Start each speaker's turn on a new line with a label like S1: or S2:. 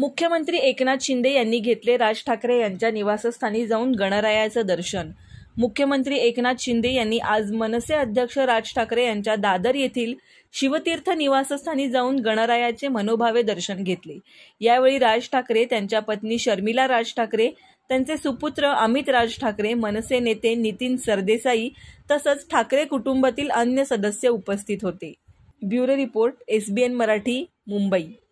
S1: मुख्यमंत्री एकनाथ शिंदे यांनी घेतले राज ठाकरे यांच्या निवासस्थानी जाऊन गणरायाचं दर्शन मुख्यमंत्री एकनाथ शिंदे यांनी आज मनसे अध्यक्ष राज ठाकरे यांच्या दादर येथील शिवतीर्थ निवासस्थानी जाऊन गणरायाचे मनोभावे दर्शन घेतले यावेळी राज ठाकरे त्यांच्या पत्नी शर्मिला राज ठाकरे त्यांचे सुपुत्र अमित राज ठाकरे मनसे नेते नितीन सरदेसाई तसंच ठाकरे कुटुंबातील अन्य सदस्य उपस्थित होते bureau report SBN Marathi Mumbai